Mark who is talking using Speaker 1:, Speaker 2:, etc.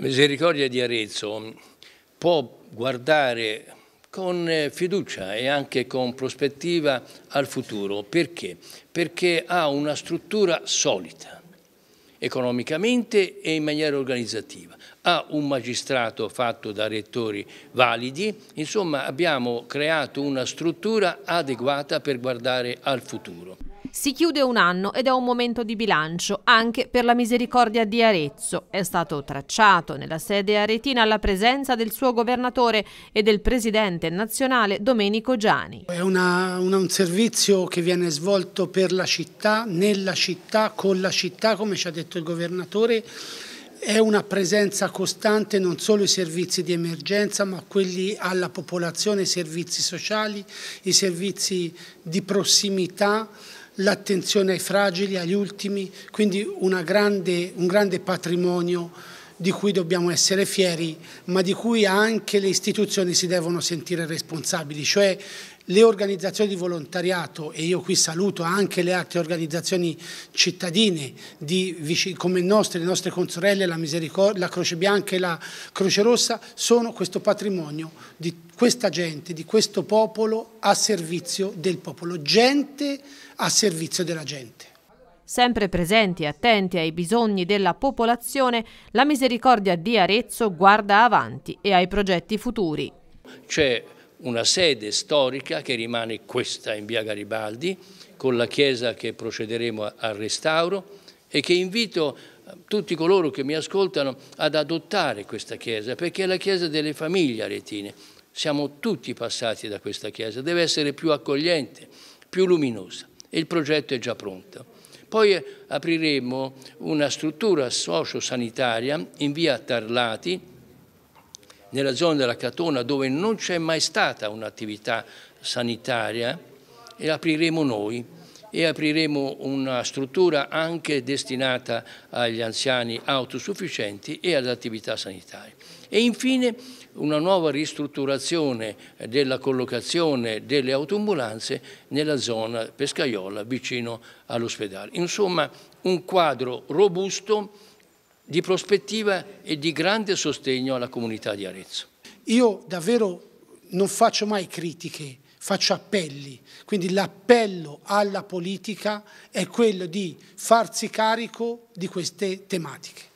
Speaker 1: La misericordia di Arezzo può guardare con eh, fiducia e anche con prospettiva al futuro. Perché? Perché ha una struttura solida, economicamente e in maniera organizzativa. Ha un magistrato fatto da rettori validi, insomma abbiamo creato una struttura adeguata per guardare al futuro.
Speaker 2: Si chiude un anno ed è un momento di bilancio anche per la misericordia di Arezzo. È stato tracciato nella sede aretina alla presenza del suo governatore e del presidente nazionale Domenico Giani.
Speaker 3: È una, una, un servizio che viene svolto per la città, nella città, con la città, come ci ha detto il governatore, è una presenza costante non solo i servizi di emergenza ma quelli alla popolazione, i servizi sociali, i servizi di prossimità l'attenzione ai fragili, agli ultimi, quindi grande, un grande patrimonio di cui dobbiamo essere fieri, ma di cui anche le istituzioni si devono sentire responsabili, cioè le organizzazioni di volontariato e io qui saluto anche le altre organizzazioni cittadine di, come nostre, le nostre consorelle, la, la Croce Bianca e la Croce Rossa sono questo patrimonio di questa gente, di questo popolo a servizio del popolo, gente a servizio della gente.
Speaker 2: Sempre presenti e attenti ai bisogni della popolazione, la Misericordia di Arezzo guarda avanti e ai progetti futuri.
Speaker 1: C'è una sede storica che rimane questa in via Garibaldi, con la chiesa che procederemo al restauro e che invito eh, tutti coloro che mi ascoltano ad adottare questa chiesa, perché è la chiesa delle famiglie aretine. Siamo tutti passati da questa chiesa, deve essere più accogliente, più luminosa e il progetto è già pronto. Poi eh, apriremo una struttura socio-sanitaria in via Tarlati, nella zona della Catona dove non c'è mai stata un'attività sanitaria e apriremo noi e apriremo una struttura anche destinata agli anziani autosufficienti e ad attività sanitarie. E infine una nuova ristrutturazione della collocazione delle autoambulanze nella zona pescaiola vicino all'ospedale. Insomma un quadro robusto di prospettiva e di grande sostegno alla comunità di Arezzo.
Speaker 3: Io davvero non faccio mai critiche, faccio appelli, quindi l'appello alla politica è quello di farsi carico di queste tematiche.